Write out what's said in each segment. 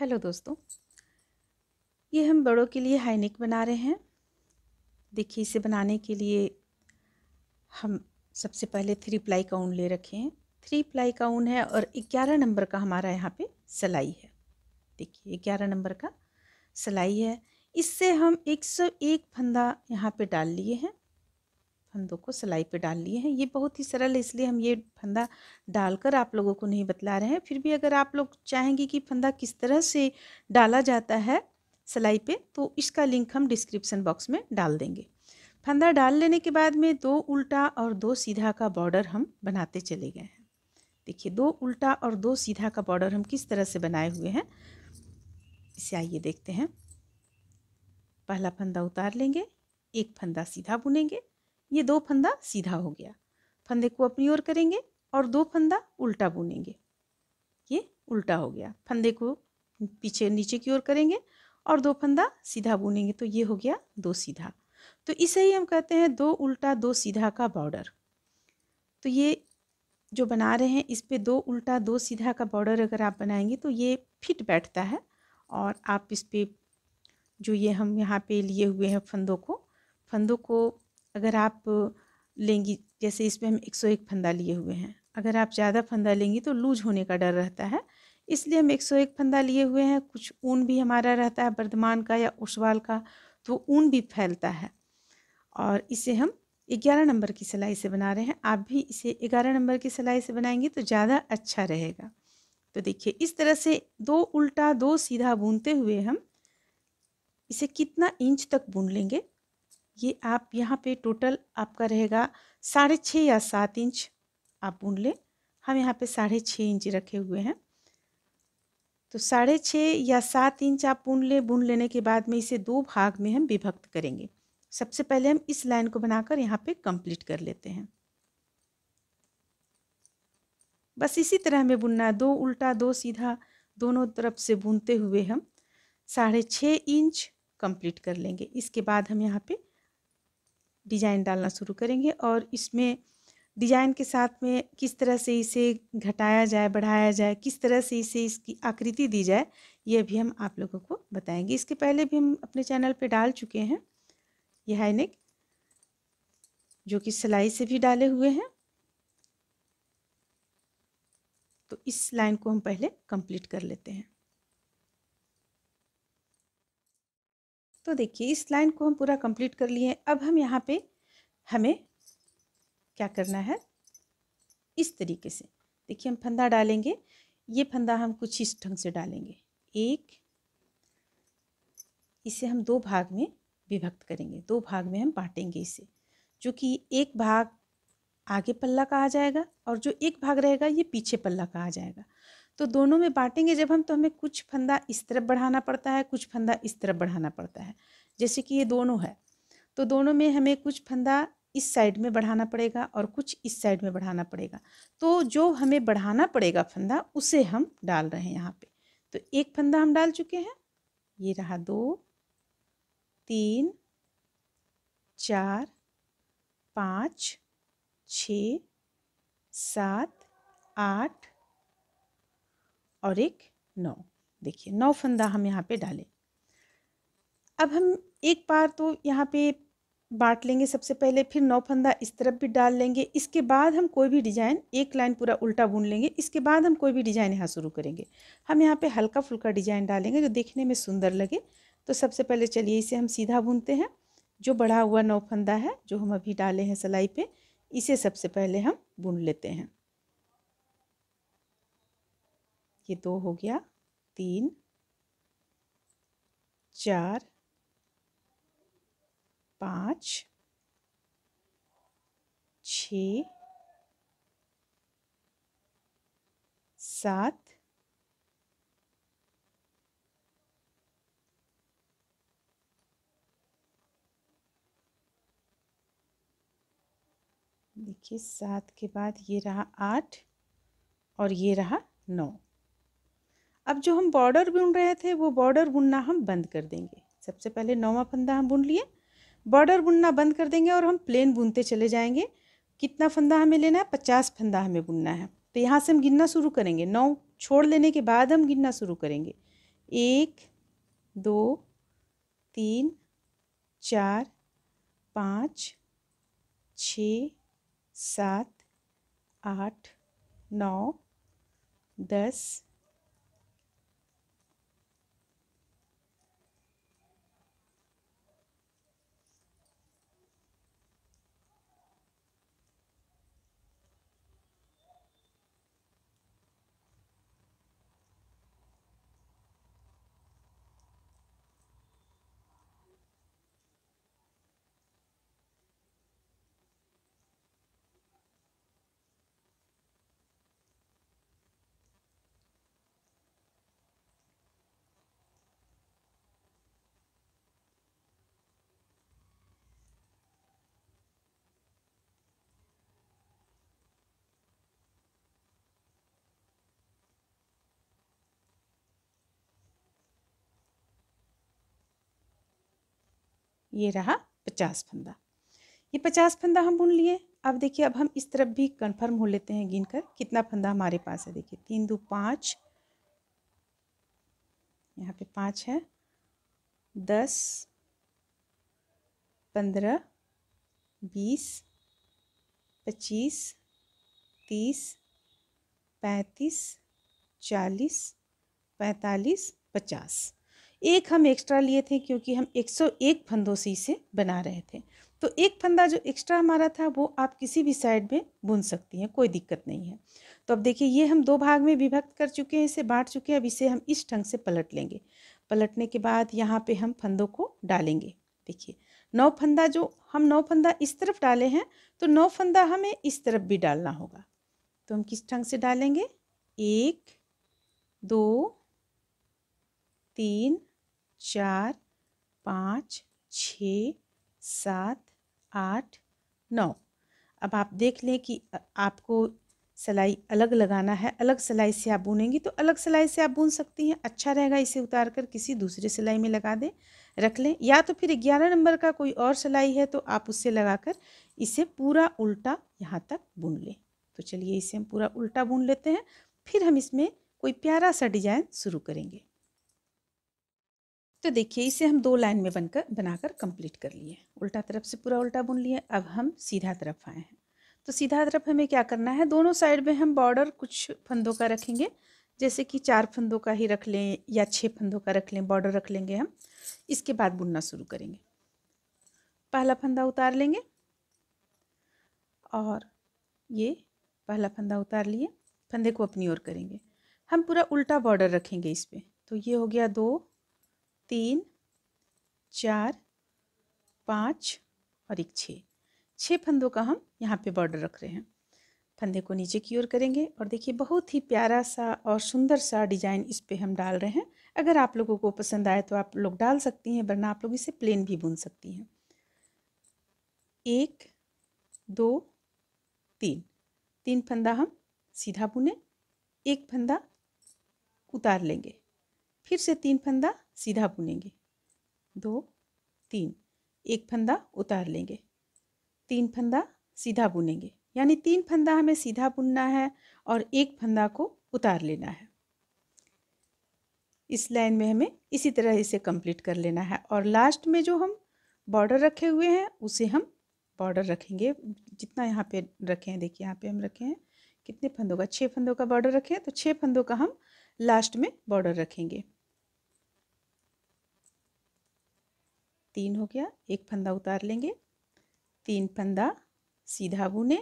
hello दोस्तों ये हम बड़ों के लिए हाई बना रहे हैं देखिए इसे बनाने के लिए हम सबसे पहले थ्री प्लाई का ऊन ले रखे हैं थ्री प्लाई का ऊन है और ग्यारह नंबर का हमारा यहाँ पे सिलाई है देखिए ग्यारह नंबर का सिलाई है इससे हम एक सौ एक फंदा यहाँ पे डाल लिए हैं फंदों को सिलाई पे डाल लिए हैं ये बहुत ही सरल है इसलिए हम ये फंदा डालकर आप लोगों को नहीं बतला रहे हैं फिर भी अगर आप लोग चाहेंगे कि फंदा किस तरह से डाला जाता है सिलाई पे तो इसका लिंक हम डिस्क्रिप्सन बॉक्स में डाल देंगे फंदा डाल लेने के बाद में दो उल्टा और दो सीधा का बॉर्डर हम बनाते चले गए हैं देखिए दो उल्टा और दो सीधा का बॉर्डर हम किस तरह से बनाए हुए हैं इसे आइए देखते हैं पहला फंदा उतार लेंगे एक फंदा सीधा बुनेंगे ये दो फंदा सीधा हो गया फंदे को अपनी ओर करेंगे और दो फंदा उल्टा बुनेंगे ये उल्टा हो गया फंदे को पीछे नीचे की ओर करेंगे और दो फंदा सीधा बुनेंगे तो ये हो गया दो सीधा तो इसे ही हम कहते हैं दो उल्टा दो सीधा का बॉर्डर तो ये जो बना रहे हैं इस पे दो उल्टा दो सीधा का बॉर्डर अगर आप बनाएंगे तो ये फिट बैठता है और आप इस पे जो ये हम यहाँ पे लिए हुए हैं फंदों को फंदों को अगर आप लेंगी जैसे इसमें हम एक सौ एक फंदा लिए हुए हैं अगर आप ज़्यादा फंदा लेंगी तो लूज होने का डर रहता है इसलिए हम एक सौ एक फंदा लिए हुए हैं कुछ ऊन भी हमारा रहता है बर्धमान का या उछवाल का तो ऊन भी फैलता है और इसे हम ग्यारह नंबर की सिलाई से बना रहे हैं आप भी इसे ग्यारह नंबर की सिलाई से बनाएंगे तो ज़्यादा अच्छा रहेगा तो देखिए इस तरह से दो उल्टा दो सीधा बुनते हुए हम इसे कितना इंच तक बुन लेंगे ये आप यहाँ पे टोटल आपका रहेगा साढ़े छः या सात इंच आप बुन लें हम यहाँ पे साढ़े छः इंच रखे हुए हैं तो साढ़े छः या सात इंच आप बुन लें बुन लेने के बाद में इसे दो भाग में हम विभक्त करेंगे सबसे पहले हम इस लाइन को बनाकर यहाँ पे कंप्लीट कर लेते हैं बस इसी तरह हमें बुनना है दो उल्टा दो सीधा दोनों तरफ से बुनते हुए हम साढ़े छः इंच कंप्लीट कर लेंगे इसके बाद हम यहाँ पे डिज़ाइन डालना शुरू करेंगे और इसमें डिज़ाइन के साथ में किस तरह से इसे घटाया जाए बढ़ाया जाए किस तरह से इसे इसकी आकृति दी जाए यह भी हम आप लोगों को बताएंगे इसके पहले भी हम अपने चैनल पे डाल चुके हैं यह हाईनेक जो कि सिलाई से भी डाले हुए हैं तो इस लाइन को हम पहले कंप्लीट कर लेते हैं तो देखिए इस लाइन को हम पूरा कंप्लीट कर लिए अब हम यहाँ पे हमें क्या करना है इस तरीके से देखिए हम फंदा डालेंगे ये फंदा हम कुछ इस ढंग से डालेंगे एक इसे हम दो भाग में विभक्त करेंगे दो भाग में हम बांटेंगे इसे जो कि एक भाग आगे पल्ला का आ जाएगा और जो एक भाग रहेगा ये पीछे पल्ला का आ जाएगा तो दोनों में बांटेंगे जब हम तो हमें कुछ फंदा इस तरफ बढ़ाना पड़ता है कुछ फंदा इस तरफ बढ़ाना पड़ता है जैसे कि ये दोनों है तो दोनों में हमें कुछ फंदा इस साइड में बढ़ाना पड़ेगा और कुछ इस साइड में बढ़ाना पड़ेगा तो जो हमें बढ़ाना पड़ेगा फंदा उसे हम डाल रहे हैं यहाँ पे तो एक फंदा हम डाल चुके हैं ये रहा दो तीन चार पाँच छ सात आठ और एक नौ देखिए नौ फंदा हम यहाँ पे डालें अब हम एक बार तो यहाँ पे बांट लेंगे सबसे पहले फिर नौ फंदा इस तरफ भी डाल लेंगे इसके बाद हम कोई भी डिजाइन एक लाइन पूरा उल्टा बुन लेंगे इसके बाद हम कोई भी डिजाइन यहाँ शुरू करेंगे हम यहाँ पे हल्का फुल्का डिजाइन डालेंगे जो देखने में सुंदर लगे तो सबसे पहले चलिए इसे हम सीधा बुनते हैं जो बढ़ा हुआ नौ फंदा है जो हम अभी डाले हैं सिलाई पर इसे सबसे पहले हम बुन लेते हैं ये दो हो गया तीन चार पाँच छ सात देखिए सात के बाद ये रहा आठ और ये रहा नौ अब जो हम बॉर्डर बुन रहे थे वो बॉर्डर बुनना हम बंद कर देंगे सबसे पहले नौवा फंदा हम बुन लिए बॉर्डर बुनना बंद कर देंगे और हम प्लेन बुनते चले जाएंगे कितना फंदा हमें लेना है पचास फंदा हमें बुनना है तो यहाँ से हम गिनना शुरू करेंगे नौ छोड़ लेने के बाद हम गिनना शुरू करेंगे एक दो तीन चार पाँच छ सात आठ नौ दस ये रहा पचास फंदा ये पचास फंदा हम बुन लिए अब देखिए अब हम इस तरफ भी कंफर्म हो लेते हैं गिनकर कितना फंदा हमारे पास है देखिए तीन दो पाँच यहाँ पे पाँच है दस पंद्रह बीस पच्चीस तीस पैंतीस चालीस पैंतालीस पचास एक हम एक्स्ट्रा लिए थे क्योंकि हम 101 फंदों से इसे बना रहे थे तो एक फंदा जो एक्स्ट्रा हमारा था वो आप किसी भी साइड में बुन सकती हैं कोई दिक्कत नहीं है तो अब देखिए ये हम दो भाग में विभक्त कर चुके हैं इसे बांट चुके हैं अब इसे हम इस ढंग से पलट लेंगे पलटने के बाद यहाँ पर हम फंदों को डालेंगे देखिए नौ फंदा जो हम नौ फंदा इस तरफ डाले हैं तो नौ फंदा हमें इस तरफ भी डालना होगा तो हम किस ढंग से डालेंगे एक दो तीन चार पाँच छ सात आठ नौ अब आप देख लें कि आपको सिलाई अलग लगाना है अलग सिलाई से आप बुनेंगी तो अलग सिलाई से आप बुन सकती हैं अच्छा रहेगा इसे उतार कर किसी दूसरे सिलाई में लगा दें रख लें या तो फिर ग्यारह नंबर का कोई और सिलाई है तो आप उससे लगाकर इसे पूरा उल्टा यहाँ तक बुन लें तो चलिए इसे हम पूरा उल्टा बुन लेते हैं फिर हम इसमें कोई प्यारा सा डिजाइन शुरू करेंगे तो देखिए इसे हम दो लाइन में बनकर बनाकर कंप्लीट कर लिए उल्टा तरफ से पूरा उल्टा बुन लिए अब हम सीधा तरफ आए हैं तो सीधा तरफ हमें क्या करना है दोनों साइड में हम बॉर्डर कुछ फंदों का रखेंगे जैसे कि चार फंदों का ही रख लें या छः फंदों का रख लें बॉर्डर रख लेंगे हम इसके बाद बुनना शुरू करेंगे पहला फंदा उतार लेंगे और ये पहला फंदा उतार लिए फंदे को अपनी ओर करेंगे हम पूरा उल्टा बॉर्डर रखेंगे इस पर तो ये हो गया दो तीन चार पाँच और एक छः छः फंदों का हम यहाँ पे बॉर्डर रख रहे हैं फंदे को नीचे की ओर करेंगे और देखिए बहुत ही प्यारा सा और सुंदर सा डिज़ाइन इस पर हम डाल रहे हैं अगर आप लोगों को पसंद आए तो आप लोग डाल सकती हैं वरना आप लोग इसे प्लेन भी बुन सकती हैं एक दो तीन तीन फंदा हम सीधा बुने एक फंदा उतार लेंगे फिर से तीन फंदा सीधा बुनेंगे दो तीन एक फंदा उतार लेंगे तीन फंदा सीधा बुनेंगे यानी तीन फंदा हमें सीधा बुनना है और एक फंदा को उतार लेना है इस लाइन में हमें इसी तरह इसे कंप्लीट कर लेना है और लास्ट में जो हम बॉर्डर रखे हुए हैं उसे हम बॉर्डर रखेंगे जितना यहाँ पे रखे हैं देखिए यहाँ पे हम रखे हैं कितने फंदों का छः फंदों का बॉर्डर रखे हैं तो छः फंदों का हम लास्ट में बॉर्डर रखेंगे तीन हो गया एक फंदा उतार लेंगे तीन फंदा सीधा बुने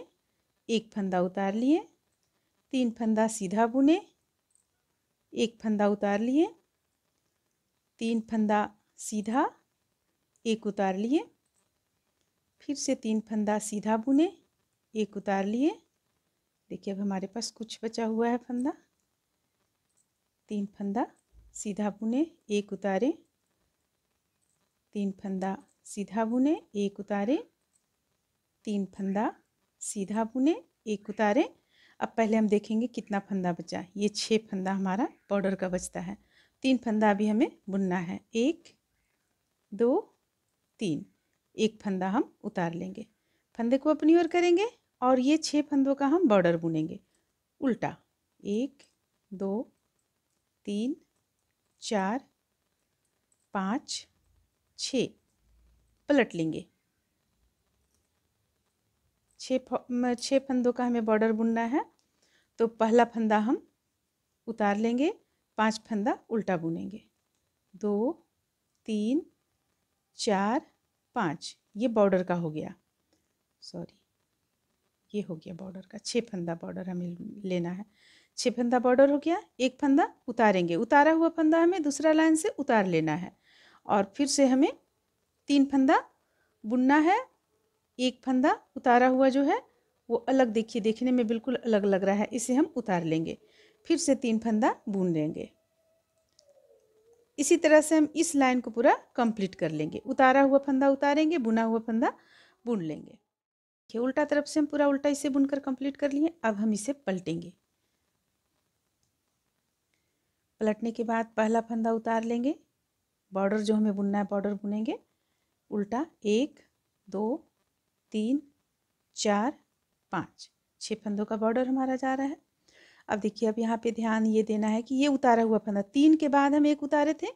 एक फंदा उतार लिए तीन फंदा सीधा बुने एक फंदा उतार लिए तीन फंदा सीधा एक उतार लिए फिर से तीन फंदा सीधा बुने एक उतार लिए देखिए अब हमारे पास कुछ बचा हुआ है फंदा तीन फंदा सीधा बुने एक उतारें तीन फंदा सीधा बुने एक उतारे तीन फंदा सीधा बुने एक उतारे अब पहले हम देखेंगे कितना फंदा बचा ये छः फंदा हमारा बॉर्डर का बचता है तीन फंदा अभी हमें बुनना है एक दो तीन एक फंदा हम उतार लेंगे फंदे को अपनी ओर करेंगे और ये छः फंदों का हम बॉर्डर बुनेंगे उल्टा एक दो तीन चार पाँच छः पलट लेंगे छः छः फंदों का हमें बॉर्डर बुनना है तो पहला फंदा हम उतार लेंगे पांच फंदा उल्टा बुनेंगे दो तीन चार पाँच ये बॉर्डर का हो गया सॉरी ये हो गया बॉर्डर का छः फंदा बॉर्डर हमें लेना है छः फंदा बॉर्डर हो गया एक फंदा उतारेंगे उतारा हुआ फंदा हमें दूसरा लाइन से उतार लेना है और फिर से हमें तीन फंदा बुनना है एक फंदा उतारा हुआ जो है वो अलग देखिए देखने में बिल्कुल अलग लग रहा है इसे हम उतार लेंगे फिर से तीन फंदा बुन लेंगे इसी तरह से हम इस लाइन को पूरा कंप्लीट कर लेंगे उतारा हुआ फंदा उतारेंगे बुना हुआ फंदा बुन लेंगे देखिए उल्टा तरफ से हम पूरा उल्टा इसे बुनकर कंप्लीट कर लिए अब हम इसे पलटेंगे पलटने के बाद पहला फंदा उतार लेंगे बॉर्डर जो हमें बुनना है बॉर्डर बुनेंगे उल्टा एक दो तीन चार पाँच छः फंदों का बॉर्डर हमारा जा रहा है अब देखिए अब यहाँ पे ध्यान ये देना है कि ये उतारा हुआ फंदा तीन के बाद हम एक उतारे थे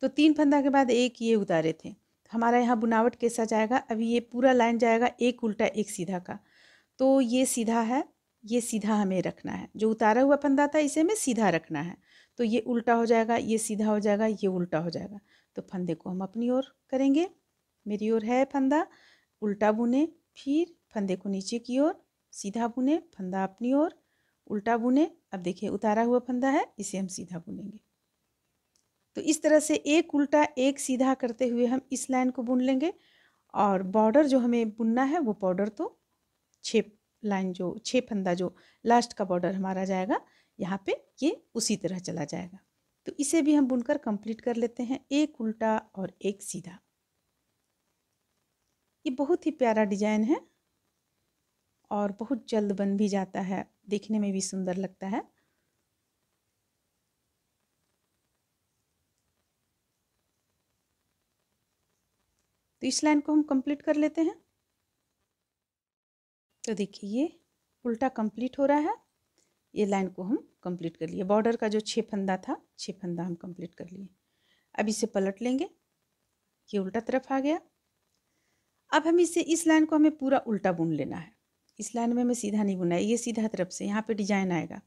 तो तीन फंदा के बाद एक ये उतारे थे तो हमारा यहाँ बुनावट कैसा जाएगा अभी ये पूरा लाइन जाएगा एक उल्टा एक सीधा का तो ये सीधा है ये सीधा हमें रखना है जो उतारा हुआ फंदा था इसे हमें सीधा रखना है तो ये उल्टा हो जाएगा ये सीधा हो जाएगा ये उल्टा हो जाएगा तो फंदे को हम अपनी ओर करेंगे मेरी ओर है फंदा उल्टा बुने फिर फंदे को नीचे की ओर सीधा बुने फंदा अपनी ओर उल्टा बुने अब देखिए उतारा हुआ फंदा है इसे हम सीधा बुनेंगे तो इस तरह से एक उल्टा एक सीधा करते हुए हम इस लाइन को बुन लेंगे और बॉर्डर जो हमें बुनना है वो बॉर्डर तो छः लाइन जो छः फंदा जो लास्ट का बॉर्डर हमारा जाएगा यहाँ पे ये उसी तरह चला जाएगा तो इसे भी हम बुनकर कंप्लीट कर लेते हैं एक उल्टा और एक सीधा ये बहुत ही प्यारा डिजाइन है और बहुत जल्द बन भी जाता है देखने में भी सुंदर लगता है तो इस लाइन को हम कंप्लीट कर लेते हैं तो देखिए ये उल्टा कंप्लीट हो रहा है ये लाइन को हम कंप्लीट कर लिए बॉर्डर का जो छः फंदा था छः फंदा हम कंप्लीट कर लिए अब इसे पलट लेंगे ये उल्टा तरफ आ गया अब हम इसे इस लाइन को हमें पूरा उल्टा बुन लेना है इस लाइन में हमें सीधा नहीं बुना है ये सीधा तरफ से यहाँ पे डिजाइन आएगा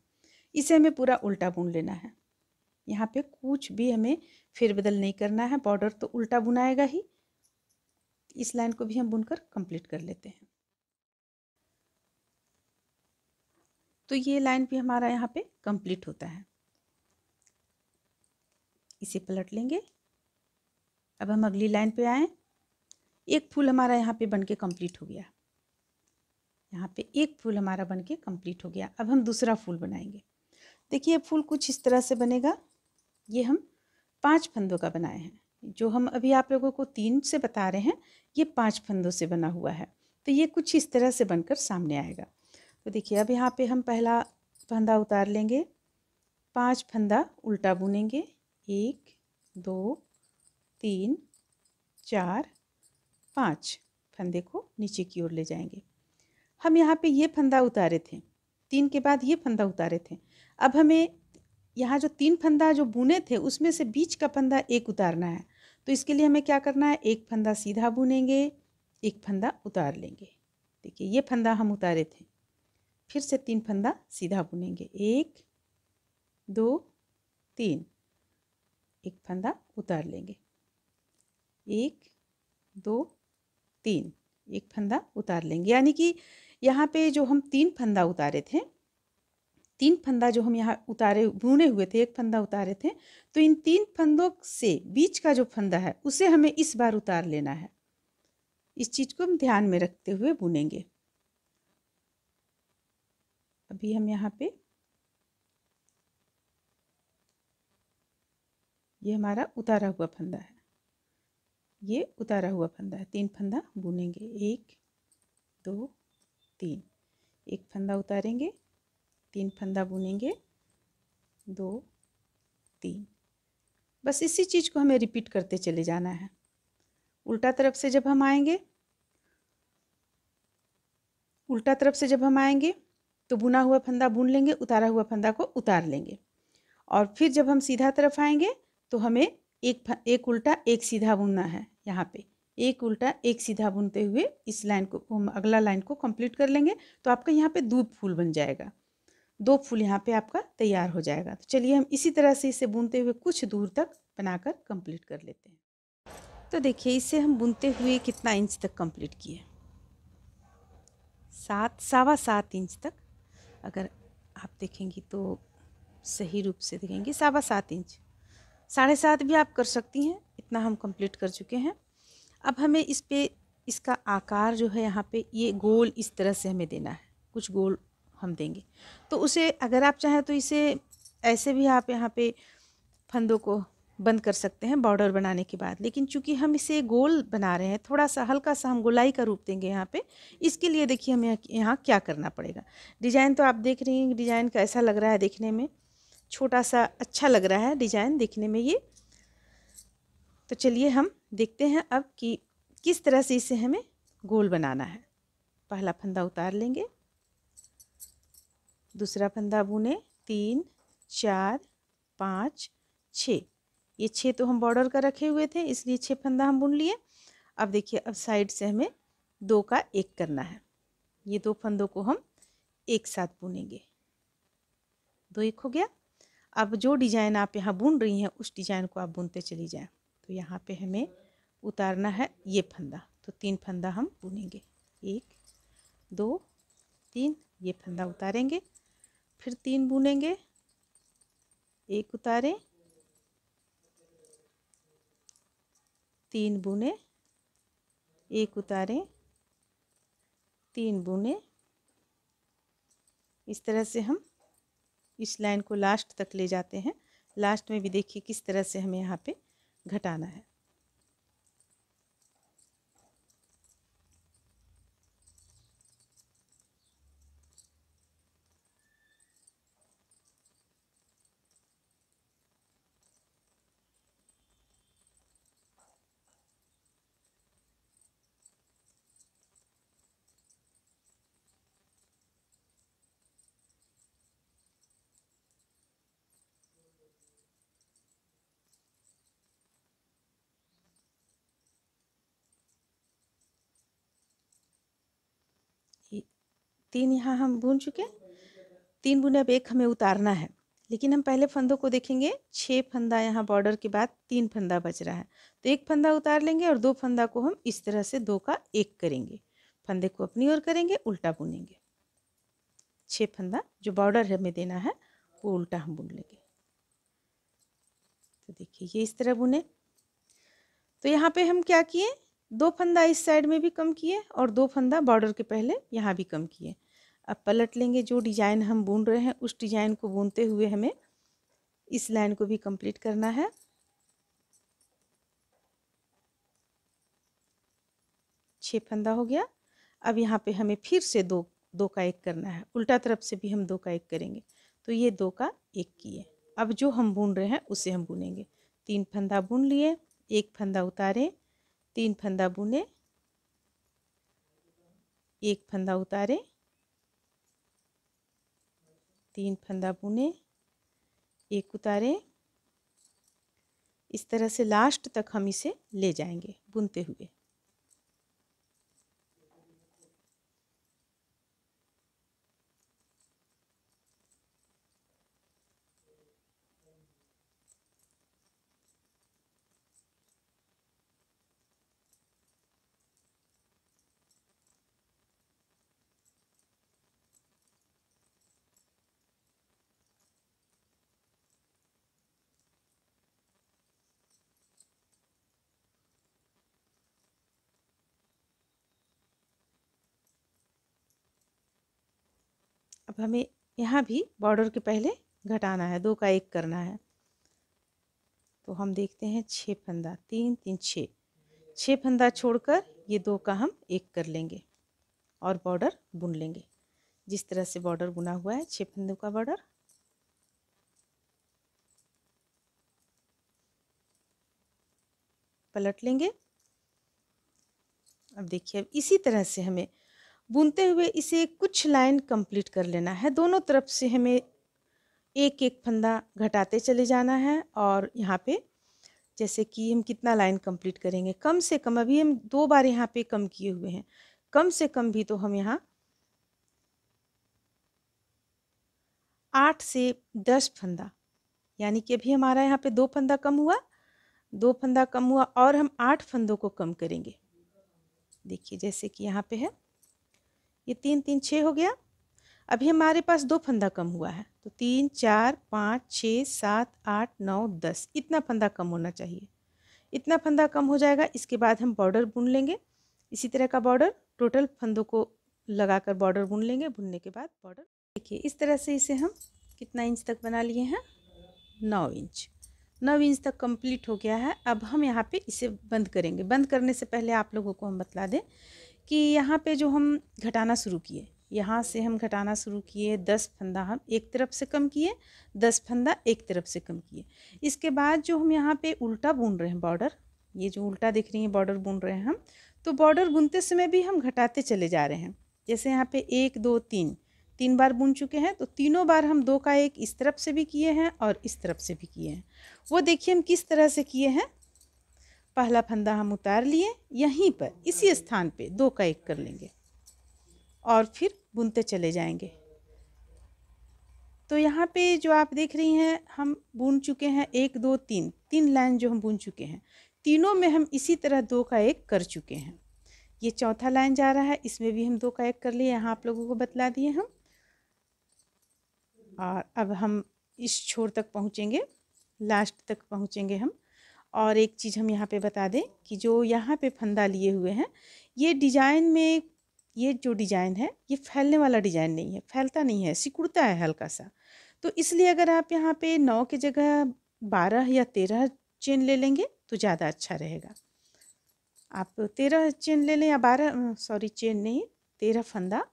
इसे हमें पूरा उल्टा बुन लेना है यहाँ पे कुछ भी हमें फेरबदल नहीं करना है बॉर्डर तो उल्टा बुनाएगा ही इस लाइन को भी हम बुनकर कंप्लीट कर लेते हैं तो ये लाइन भी हमारा यहाँ पे कंप्लीट होता है इसे पलट लेंगे अब हम अगली लाइन पे आए एक फूल हमारा यहाँ पे बनके कंप्लीट हो गया यहाँ पे एक फूल हमारा बनके कंप्लीट हो गया अब हम दूसरा फूल बनाएंगे देखिए फूल कुछ इस तरह से बनेगा ये हम पांच फंदों का बनाए हैं जो हम अभी आप लोगों को तीन से बता रहे हैं ये पांच फंदों से बना हुआ है तो ये कुछ इस तरह से बनकर सामने आएगा तो देखिए अब यहाँ पे हम पहला फंदा उतार लेंगे पांच फंदा उल्टा बुनेंगे एक दो तीन चार पाँच फंदे को नीचे की ओर ले जाएंगे हम यहाँ पे ये फंदा उतारे थे तीन के बाद ये फंदा उतारे थे अब हमें यहाँ जो तीन फंदा जो बुने थे उसमें से बीच का फंदा एक उतारना है तो इसके लिए हमें क्या करना है एक फंदा सीधा बुनेंगे एक फंदा उतार लेंगे देखिए ये फंदा हम उतारे थे फिर से तीन फंदा सीधा बुनेंगे एक दो तीन एक फंदा उतार लेंगे एक दो तीन एक फंदा उतार लेंगे यानी कि यहाँ पे जो हम तीन फंदा उतारे थे तीन फंदा जो हम यहाँ उतारे बुने हुए थे एक फंदा उतारे थे तो इन तीन फंदों से बीच का जो फंदा है उसे हमें इस बार उतार लेना है इस चीज़ को हम ध्यान में रखते हुए बुनेंगे अभी हम यहाँ पे ये हमारा उतारा हुआ फंदा है ये उतारा हुआ फंदा है तीन फंदा बुनेंगे एक दो तीन एक फंदा उतारेंगे तीन फंदा बुनेंगे दो तीन बस इसी चीज़ को हमें रिपीट करते चले जाना है उल्टा तरफ से जब हम आएंगे उल्टा तरफ से जब हम आएंगे तो बुना हुआ फंदा बुन लेंगे उतारा हुआ फंदा को उतार लेंगे और फिर जब हम सीधा तरफ आएंगे तो हमें एक एक उल्टा एक सीधा बुनना है यहाँ पे एक उल्टा एक सीधा बुनते हुए इस लाइन को हम अगला लाइन को कंप्लीट कर लेंगे तो आपका यहाँ पे दो फूल बन जाएगा दो फूल यहाँ पे आपका तैयार हो जाएगा तो चलिए हम इसी तरह से इसे बुनते हुए कुछ दूर तक बनाकर कंप्लीट कर लेते हैं तो देखिए इसे हम बुनते हुए कितना इंच तक कम्प्लीट किए सात सावा सात इंच तक अगर आप देखेंगी तो सही रूप से देखेंगी सवा सात इंच साढ़े सात भी आप कर सकती हैं इतना हम कंप्लीट कर चुके हैं अब हमें इस पर इसका आकार जो है यहाँ पे ये गोल इस तरह से हमें देना है कुछ गोल हम देंगे तो उसे अगर आप चाहें तो इसे ऐसे भी आप यहाँ पे फंदों को बंद कर सकते हैं बॉर्डर बनाने के बाद लेकिन चूंकि हम इसे गोल बना रहे हैं थोड़ा सा हल्का सा हम गोलाई का रूप देंगे यहाँ पे इसके लिए देखिए हमें यहाँ क्या करना पड़ेगा डिज़ाइन तो आप देख रही हैं डिज़ाइन कैसा लग रहा है देखने में छोटा सा अच्छा लग रहा है डिज़ाइन देखने में ये तो चलिए हम देखते हैं अब कि किस तरह से इसे हमें गोल बनाना है पहला फंदा उतार लेंगे दूसरा फंदा बुने तीन चार पाँच छः ये छः तो हम बॉर्डर का रखे हुए थे इसलिए छः फंदा हम बुन लिए अब देखिए अब साइड से हमें दो का एक करना है ये दो फंदों को हम एक साथ बुनेंगे दो एक हो गया अब जो डिज़ाइन आप यहाँ बुन रही हैं उस डिज़ाइन को आप बुनते चली जाएं तो यहाँ पे हमें उतारना है ये फंदा तो तीन फंदा हम बुनेंगे एक दो तीन ये फंदा उतारेंगे फिर तीन बुनेंगे एक उतारें तीन बुने एक उतारें तीन बुने इस तरह से हम इस लाइन को लास्ट तक ले जाते हैं लास्ट में भी देखिए किस तरह से हमें यहाँ पे घटाना है तीन यहाँ हम बुन चुके हैं तीन बुने अब एक हमें उतारना है लेकिन हम पहले फंदों को देखेंगे छः फंदा यहाँ बॉर्डर के बाद तीन फंदा बच रहा है तो एक फंदा उतार लेंगे और दो फंदा को हम इस तरह से दो का एक करेंगे फंदे को अपनी ओर करेंगे उल्टा बुनेंगे छः फंदा जो बॉर्डर हमें देना है वो उल्टा हम बुन लेंगे तो देखिए ये इस तरह बुने तो यहाँ पे हम क्या किए दो फंदा इस साइड में भी कम किए और दो फंदा बॉर्डर के पहले यहाँ भी कम किए अब पलट लेंगे जो डिज़ाइन हम बुन रहे हैं उस डिज़ाइन को बुनते हुए हमें इस लाइन को भी कंप्लीट करना है छह फंदा हो गया अब यहाँ पे हमें फिर से दो दो का एक करना है उल्टा तरफ से भी हम दो का एक करेंगे तो ये दो का एक किए अब जो हम बुन रहे हैं उसे हम बुनेंगे तीन फंदा बुन लिए एक फंदा उतारे तीन फंदा बुने एक फंदा उतारे तीन फंदा बुने एक उतारें इस तरह से लास्ट तक हम इसे ले जाएंगे बुनते हुए अब हमें यहाँ भी बॉर्डर के पहले घटाना है दो का एक करना है तो हम देखते हैं छः फंदा तीन तीन छः छः फंदा छोड़कर ये दो का हम एक कर लेंगे और बॉर्डर बुन लेंगे जिस तरह से बॉर्डर बुना हुआ है छः फंदों का बॉर्डर पलट लेंगे अब देखिए अब इसी तरह से हमें बुनते हुए इसे कुछ लाइन कंप्लीट कर लेना है दोनों तरफ से हमें एक एक फंदा घटाते चले जाना है और यहाँ पे जैसे कि हम कितना लाइन कंप्लीट करेंगे कम से कम अभी हम दो बार यहाँ पे कम किए हुए हैं कम से कम भी तो हम यहाँ आठ से दस फंदा यानी कि अभी हमारा यहाँ पे दो फंदा कम हुआ दो फंदा कम हुआ और हम आठ फंदों को कम करेंगे देखिए जैसे कि यहाँ पे है ये तीन तीन छः हो गया अभी हमारे पास दो फंदा कम हुआ है तो तीन चार पाँच छः सात आठ नौ दस इतना फंदा कम होना चाहिए इतना फंदा कम हो जाएगा इसके बाद हम बॉर्डर बुन लेंगे इसी तरह का बॉर्डर टोटल फंदों को लगाकर बॉर्डर बुन लेंगे बुनने के बाद बॉर्डर देखिए इस तरह से इसे हम कितना इंच तक बना लिए हैं नौ इंच नौ इंच तक कंप्लीट हो गया है अब हम यहाँ पे इसे बंद करेंगे बंद करने से पहले आप लोगों को हम बतला दें कि यहाँ पे जो हम घटाना शुरू किए यहाँ से हम घटाना शुरू किए दस फंदा हम एक तरफ से कम किए दस फंदा एक तरफ से कम किए इसके बाद जो हम यहाँ पे उल्टा बुन रहे हैं बॉर्डर ये जो उल्टा दिख रही है बॉर्डर बुन रहे हैं हम तो बॉर्डर बुनते समय भी हम घटाते चले जा रहे हैं जैसे यहाँ पे एक दो तीन तीन बार बुन चुके हैं तो तीनों बार हम दो का एक इस तरफ से भी किए हैं और इस तरफ से भी किए हैं वो देखिए हम किस तरह से किए हैं पहला फंदा हम उतार लिए यहीं पर इसी स्थान पे दो का एक कर लेंगे और फिर बुनते चले जाएंगे तो यहाँ पे जो आप देख रही हैं हम बुन चुके हैं एक दो तीन तीन लाइन जो हम बुन चुके हैं तीनों में हम इसी तरह दो का एक कर चुके हैं ये चौथा लाइन जा रहा है इसमें भी हम दो का एक कर लिए यहाँ आप लोगों को बतला दिए हम और अब हम इस छोर तक पहुँचेंगे लास्ट तक पहुँचेंगे हम और एक चीज़ हम यहाँ पे बता दें कि जो यहाँ पे फंदा लिए हुए हैं ये डिजाइन में ये जो डिजाइन है ये फैलने वाला डिजाइन नहीं है फैलता नहीं है सिकुड़ता है हल्का सा तो इसलिए अगर आप यहाँ पे नौ के जगह बारह या तेरह चेन ले लेंगे तो ज़्यादा अच्छा रहेगा आप तेरह चेन ले लें या बारह सॉरी चेन नहीं तेरह फंदा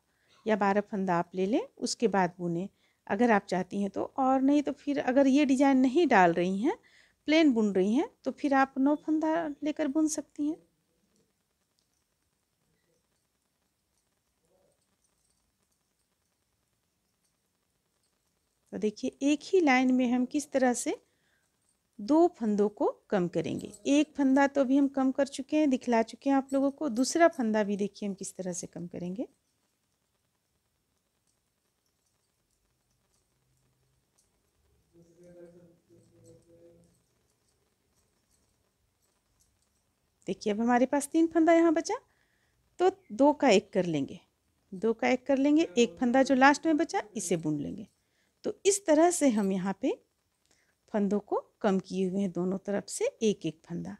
या बारह फंदा आप ले लें उसके बाद बुने अगर आप चाहती हैं तो और नहीं तो फिर अगर ये डिज़ाइन नहीं डाल रही हैं प्लेन बुन रही हैं तो फिर आप नौ फंदा लेकर बुन सकती हैं तो देखिए एक ही लाइन में हम किस तरह से दो फंदों को कम करेंगे एक फंदा तो अभी हम कम कर चुके हैं दिखला चुके हैं आप लोगों को दूसरा फंदा भी देखिए हम किस तरह से कम करेंगे देखिए अब हमारे पास तीन फंदा यहाँ बचा तो दो का एक कर लेंगे दो का एक कर लेंगे एक फंदा जो लास्ट में बचा इसे बुन लेंगे तो इस तरह से हम यहाँ पे फंदों को कम किए हुए हैं दोनों तरफ से एक एक फंदा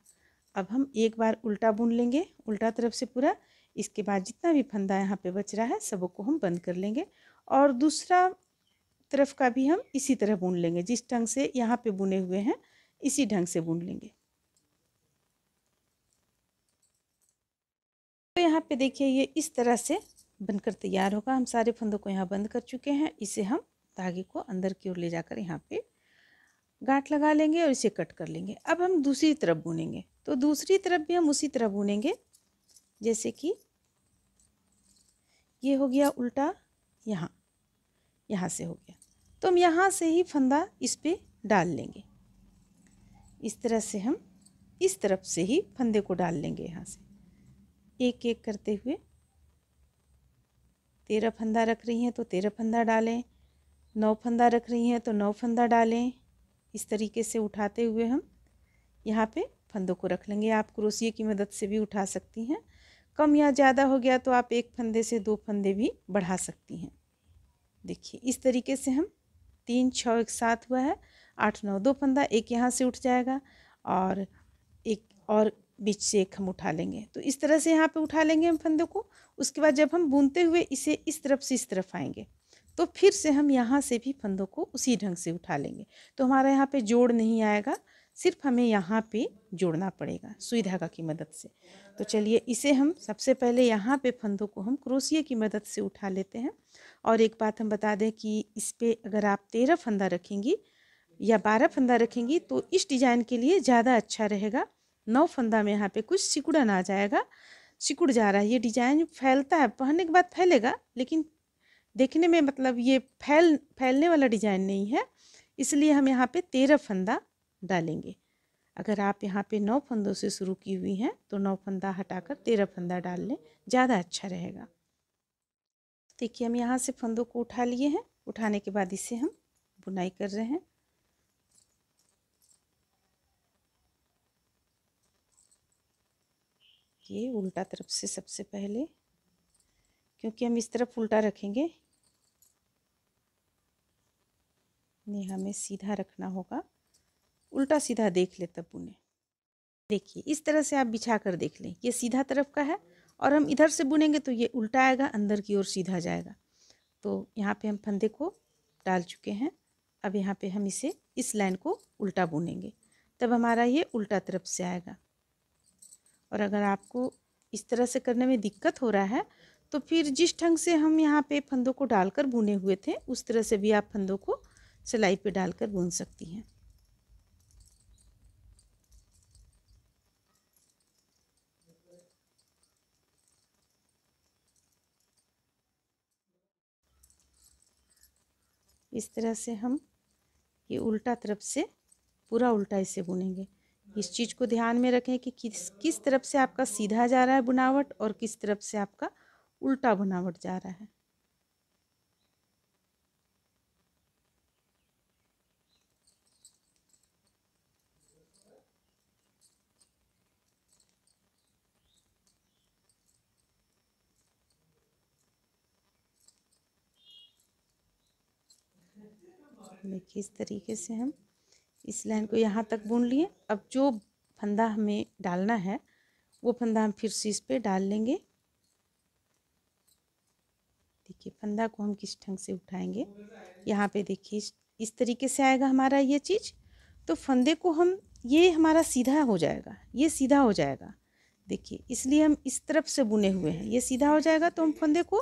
अब हम एक बार उल्टा बुन लेंगे उल्टा तरफ से पूरा इसके बाद जितना भी फंदा यहाँ पे बच रहा है सबों को हम बंद कर लेंगे और दूसरा तरफ का भी हम इसी तरह बुन लेंगे जिस ढंग से यहाँ पे बुने हुए हैं इसी ढंग से बुन लेंगे तो यहाँ पे देखिए ये इस तरह से बनकर तैयार होगा हम सारे फंदों को यहाँ बंद कर चुके हैं इसे हम धागे को अंदर की ओर ले जाकर यहाँ पे गांठ लगा लेंगे और इसे कट कर लेंगे अब हम दूसरी तरफ बुनेंगे तो दूसरी तरफ भी हम उसी तरह बुनेंगे जैसे कि ये हो गया उल्टा यहाँ यहाँ से हो गया तो हम यहाँ से ही फंदा इस पर डाल लेंगे इस तरह से हम इस तरफ से ही फंदे को डाल लेंगे यहाँ से एक एक करते हुए तेरह फंदा रख रही हैं तो तेरह फंदा डालें नौ फंदा रख रही हैं तो नौ फंदा डालें इस तरीके से उठाते हुए हम यहाँ पे फंदों को रख लेंगे आप क्रोसिए की मदद से भी उठा सकती हैं कम या ज़्यादा हो गया तो आप एक फंदे से दो फंदे भी बढ़ा सकती हैं देखिए इस तरीके से हम तीन छः एक साथ हुआ है आठ नौ दो फंदा एक यहाँ से उठ जाएगा और एक और बीच से एक हम उठा लेंगे तो इस तरह से यहाँ पे उठा लेंगे हम फंदे को उसके बाद जब हम बुनते हुए इसे इस तरफ से इस तरफ आएंगे तो फिर से हम यहाँ से भी फंदों को उसी ढंग से उठा लेंगे तो हमारा यहाँ पे जोड़ नहीं आएगा सिर्फ हमें यहाँ पे जोड़ना पड़ेगा सुई धागा की मदद से तो चलिए इसे हम सबसे पहले यहाँ पे फंदों को हम क्रोसिए की मदद से उठा लेते हैं और एक बात हम बता दें कि इस पर अगर आप तेरह फंदा रखेंगी या बारह फंदा रखेंगी तो इस डिज़ाइन के लिए ज़्यादा अच्छा रहेगा नौ फंदा में यहाँ पे कुछ सिकुड़न आ जाएगा सिकुड़ जा रहा है ये डिजाइन फैलता है पहनने के बाद फैलेगा लेकिन देखने में मतलब ये फैल फैलने वाला डिजाइन नहीं है इसलिए हम यहाँ पे तेरह फंदा डालेंगे अगर आप यहाँ पे नौ फंदों से शुरू की हुई हैं तो नौ फंदा हटाकर तेरह फंदा डाल लें ज़्यादा अच्छा रहेगा देखिए हम यहाँ से फंदों को उठा लिए हैं उठाने के बाद इसे हम बुनाई कर रहे हैं ये उल्टा तरफ से सबसे पहले क्योंकि हम इस तरफ उल्टा रखेंगे नहीं हमें सीधा रखना होगा उल्टा सीधा देख ले तब बुने देखिए इस तरह से आप बिछा कर देख लें ये सीधा तरफ का है और हम इधर से बुनेंगे तो ये उल्टा आएगा अंदर की ओर सीधा जाएगा तो यहाँ पे हम फंदे को डाल चुके हैं अब यहाँ पे हम इसे इस लाइन को उल्टा बुनेंगे तब हमारा ये उल्टा तरफ से आएगा और अगर आपको इस तरह से करने में दिक्कत हो रहा है तो फिर जिस ढंग से हम यहाँ पे फंदों को डालकर बुने हुए थे उस तरह से भी आप फंदों को सिलाई पे डालकर बुन सकती हैं इस तरह से हम ये उल्टा तरफ से पूरा उल्टा इसे बुनेंगे इस चीज़ को ध्यान में रखें कि किस किस तरफ से आपका सीधा जा रहा है बुनावट और किस तरफ से आपका उल्टा बुनावट जा रहा है देखिए इस तरीके से हम इस लाइन को यहाँ तक बुन लिए अब जो फंदा हमें डालना है वो फंदा हम फिर से इस पर डाल लेंगे देखिए फंदा को हम किस ढंग से उठाएंगे यहाँ पे देखिए इस तरीके से आएगा हमारा ये चीज़ तो फंदे को हम ये हमारा सीधा हो जाएगा ये सीधा हो जाएगा देखिए इसलिए हम इस तरफ से बुने हुए हैं ये सीधा हो जाएगा तो हम फंदे को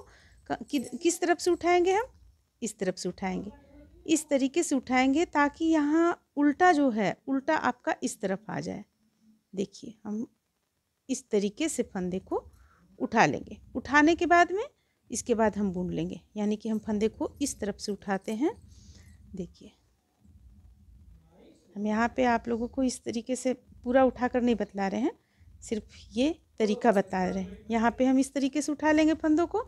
कि, किस तरफ से उठाएंगे हम इस तरफ से उठाएंगे इस तरीके से उठाएंगे ताकि यहाँ उल्टा जो है उल्टा आपका इस तरफ आ जाए देखिए हम इस तरीके से फंदे को उठा लेंगे उठाने के बाद में इसके बाद हम बुन लेंगे यानी कि हम फंदे को इस तरफ से उठाते हैं देखिए हम यहाँ पे आप लोगों को इस तरीके से पूरा उठा कर नहीं बतला रहे हैं सिर्फ ये तरीका बता रहे हैं यहाँ पे हम इस तरीके से उठा लेंगे फंदों को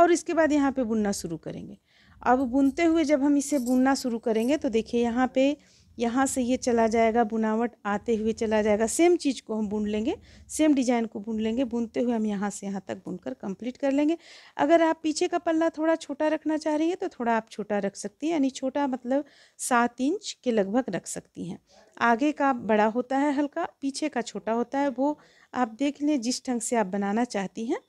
और इसके बाद यहाँ पे बुनना शुरू करेंगे अब बुनते हुए जब हम इसे बुनना शुरू करेंगे तो देखिए यहाँ पे यहाँ से ये चला जाएगा बुनावट आते हुए चला जाएगा सेम चीज़ को हम बुन लेंगे सेम डिज़ाइन को बुन लेंगे बुनते हुए हम यहाँ से यहाँ तक बुनकर कंप्लीट कर लेंगे अगर आप पीछे का पल्ला थोड़ा छोटा रखना चाह रही हैं तो थोड़ा आप छोटा रख सकती हैं यानी छोटा मतलब सात इंच के लगभग रख सकती हैं आगे का बड़ा होता है हल्का पीछे का छोटा होता है वो आप देख लें जिस ढंग से आप बनाना चाहती हैं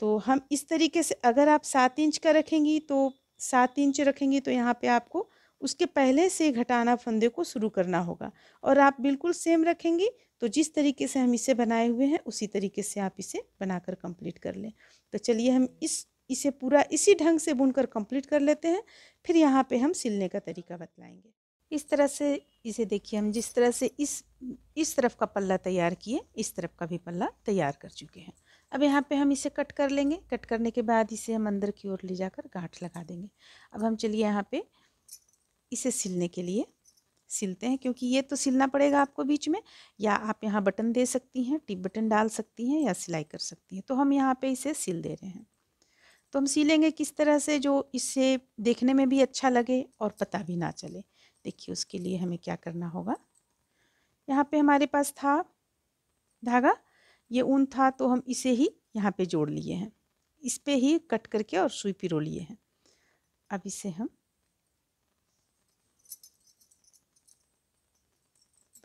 तो हम इस तरीके से अगर आप सात इंच का रखेंगी तो सात इंच रखेंगे तो यहाँ पे आपको उसके पहले से घटाना फंदे को शुरू करना होगा और आप बिल्कुल सेम रखेंगी तो जिस तरीके से हम इसे बनाए हुए हैं उसी तरीके से आप इसे बनाकर कंप्लीट कर लें तो चलिए हम इस इसे पूरा इसी ढंग से बुनकर कंप्लीट कर लेते हैं फिर यहाँ पे हम सिलने का तरीका बतलाएंगे इस तरह से इसे देखिए हम जिस तरह से इस इस तरफ का पल्ला तैयार किए इस तरफ का भी पल्ला तैयार कर चुके हैं अब यहाँ पे हम इसे कट कर लेंगे कट करने के बाद इसे हम अंदर की ओर ले जाकर गांठ लगा देंगे अब हम चलिए यहाँ पे इसे सिलने के लिए सिलते हैं क्योंकि ये तो सिलना पड़ेगा आपको बीच में या आप यहाँ बटन दे सकती हैं टिप बटन डाल सकती हैं या सिलाई कर सकती हैं तो हम यहाँ पर इसे सिल दे रहे हैं तो हम सिलेंगे किस तरह से जो इसे देखने में भी अच्छा लगे और पता भी ना चले देखिए उसके लिए हमें क्या करना होगा यहाँ पे हमारे पास था धागा ये ऊन था तो हम इसे ही यहाँ पे जोड़ लिए हैं इस पर ही कट करके और सुई पिरो लिए हैं अब इसे हम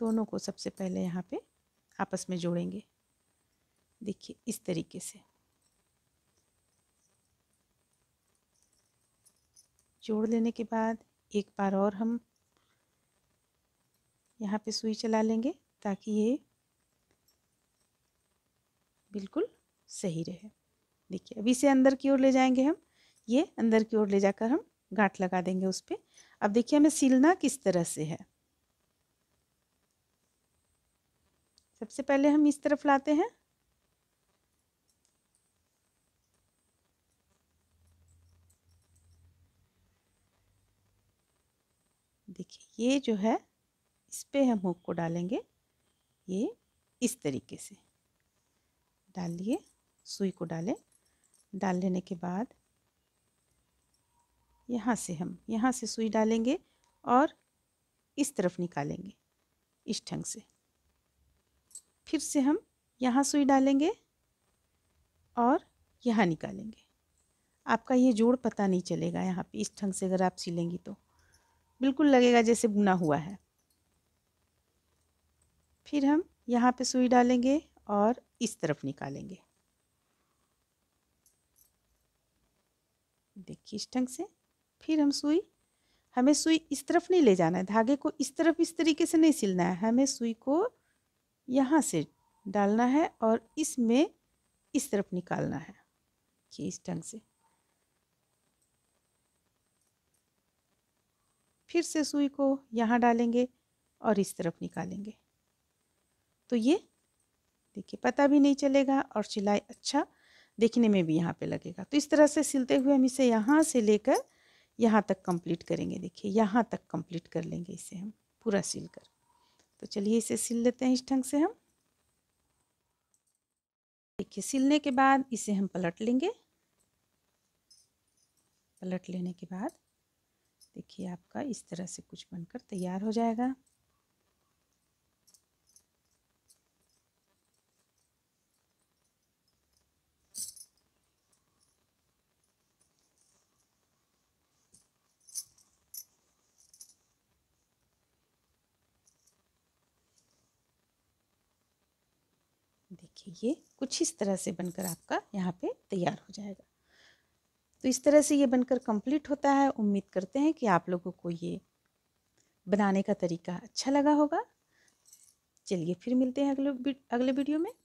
दोनों को सबसे पहले यहाँ पे आपस में जोड़ेंगे देखिए इस तरीके से जोड़ लेने के बाद एक बार और हम यहाँ पे सुई चला लेंगे ताकि ये बिल्कुल सही रहे देखिए अब इसे अंदर की ओर ले जाएंगे हम ये अंदर की ओर ले जाकर हम गांठ लगा देंगे उस पर अब देखिए हमें सिलना किस तरह से है सबसे पहले हम इस तरफ लाते हैं देखिए ये जो है इस पे हम हुक को डालेंगे ये इस तरीके से डाल लिए सुई को डालें डाल लेने के बाद यहाँ से हम यहाँ से सुई डालेंगे और इस तरफ निकालेंगे इस ढंग से फिर से हम यहाँ सुई डालेंगे और यहाँ निकालेंगे आपका ये जोड़ पता नहीं चलेगा यहाँ पे इस ढंग से अगर आप सिलेंगी तो बिल्कुल लगेगा जैसे बुना हुआ है फिर हम यहाँ पे सुई डालेंगे और इस तरफ निकालेंगे देखिए इस ढंग से फिर हम सुई हमें सुई इस तरफ नहीं ले जाना है धागे को इस तरफ इस तरीके से नहीं सिलना है हमें सुई को यहाँ से डालना है और इसमें इस तरफ निकालना है कि इस ढंग से फिर से सुई को यहाँ डालेंगे और इस तरफ निकालेंगे तो ये देखिए पता भी नहीं चलेगा और सिलाई अच्छा देखने में भी यहाँ पे लगेगा तो इस तरह से सिलते हुए हम इसे यहाँ से लेकर यहाँ तक कंप्लीट करेंगे देखिए यहाँ तक कंप्लीट कर लेंगे इसे हम पूरा सिल कर तो चलिए इसे सिल लेते हैं इस ढंग से हम देखिए सिलने के बाद इसे हम पलट लेंगे पलट लेने के बाद देखिए आपका इस तरह से कुछ बनकर तैयार हो जाएगा ये कुछ इस तरह से बनकर आपका यहाँ पे तैयार हो जाएगा तो इस तरह से ये बनकर कंप्लीट होता है उम्मीद करते हैं कि आप लोगों को ये बनाने का तरीका अच्छा लगा होगा चलिए फिर मिलते हैं अगले अगले वीडियो में